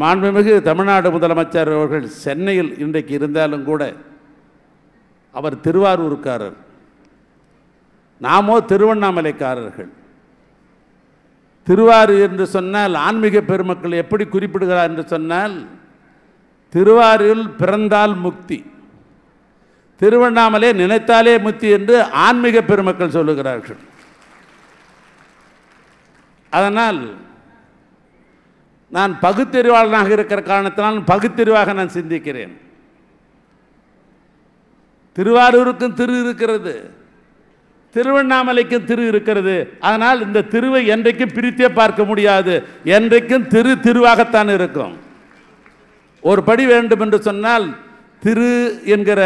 மாண்புமிகு தமிழ்நாடு முதலமைச்சர் அவர்கள் சென்னையில் இன்றைக்கு இருந்தாலும் கூட அவர் திருவாரூர்காரர் நாமோ திருவண்ணாமலைக்காரர்கள் திருவாரூர் என்று சொன்னால் ஆன்மீக பெருமக்கள் எப்படி குறிப்பிடுகிறார் என்று சொன்னால் திருவாரூரில் பிறந்தால் முக்தி திருவண்ணாமலை நினைத்தாலே முத்தி என்று ஆன்மீக பெருமக்கள் சொல்லுகிறார்கள் அதனால் நான் பகுத்தறிவாளனாக இருக்கிற காரணத்தினால் பகுத்தறிவாக நான் சிந்திக்கிறேன் திருவாரூருக்கும் திரு இருக்கிறது திருவண்ணாமலைக்கும் திரு இருக்கிறது அதனால் இந்த திருவை என்றைக்கும் பிரித்தே பார்க்க முடியாது என்றைக்கும் திரு திருவாகத்தான் இருக்கும் ஒரு படி வேண்டும் என்று சொன்னால் திரு என்கிற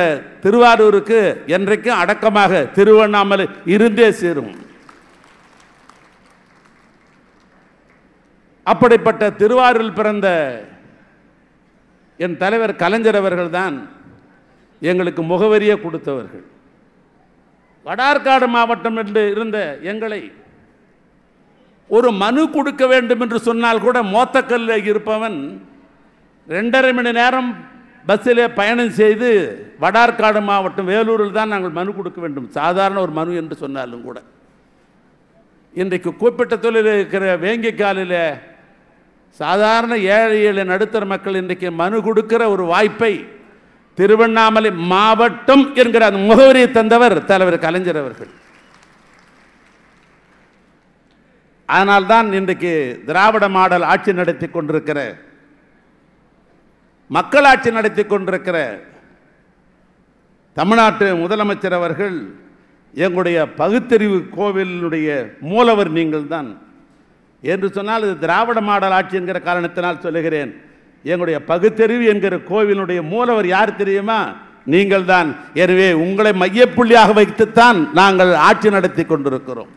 திருவாரூருக்கு என்றைக்கும் அடக்கமாக திருவண்ணாமலை இருந்தே சேரும் அப்படிப்பட்ட திருவாரூரில் பிறந்த என் தலைவர் கலைஞர் அவர்கள் தான் எங்களுக்கு முகவரியே கொடுத்தவர்கள் வடார்காடு மாவட்டம் என்று இருந்த எங்களை ஒரு மனு கொடுக்க வேண்டும் என்று சொன்னால் கூட மோத்தக்கல்ல இருப்பவன் ரெண்டரை மணி நேரம் பஸ்ஸில் பயணம் செய்து வடார்காடு மாவட்டம் வேலூரில் தான் நாங்கள் மனு கொடுக்க வேண்டும் சாதாரண ஒரு மனு என்று சொன்னாலும் கூட இன்றைக்கு கூப்பிட்ட தொழில் இருக்கிற வேங்கிக்காலில் சாதாரண ஏழை ஏழு நடுத்தர மக்கள் இன்றைக்கு மனு கொடுக்கிற ஒரு வாய்ப்பை திருவண்ணாமலை மாவட்டம் என்கிற அந்த முகவரியை தந்தவர் தலைவர் கலைஞர் அவர்கள் அதனால்தான் இன்றைக்கு திராவிட மாடல் ஆட்சி நடத்தி கொண்டிருக்கிற மக்களாட்சி நடத்தி கொண்டிருக்கிற தமிழ்நாட்டு முதலமைச்சர் அவர்கள் எங்களுடைய பகுத்தறிவு கோவிலினுடைய மூலவர் நீங்கள் தான் என்று சொன்னால் இது திராவிட மாடல் ஆட்சி என்கிற காரணத்தினால் சொல்லுகிறேன் எங்களுடைய பகுத்தறிவு என்கிற கோவிலுடைய மூலவர் யார் தெரியுமா நீங்கள் தான் எனவே உங்களை மையப்புள்ளியாக வைத்துத்தான் நாங்கள் ஆட்சி நடத்தி கொண்டிருக்கிறோம்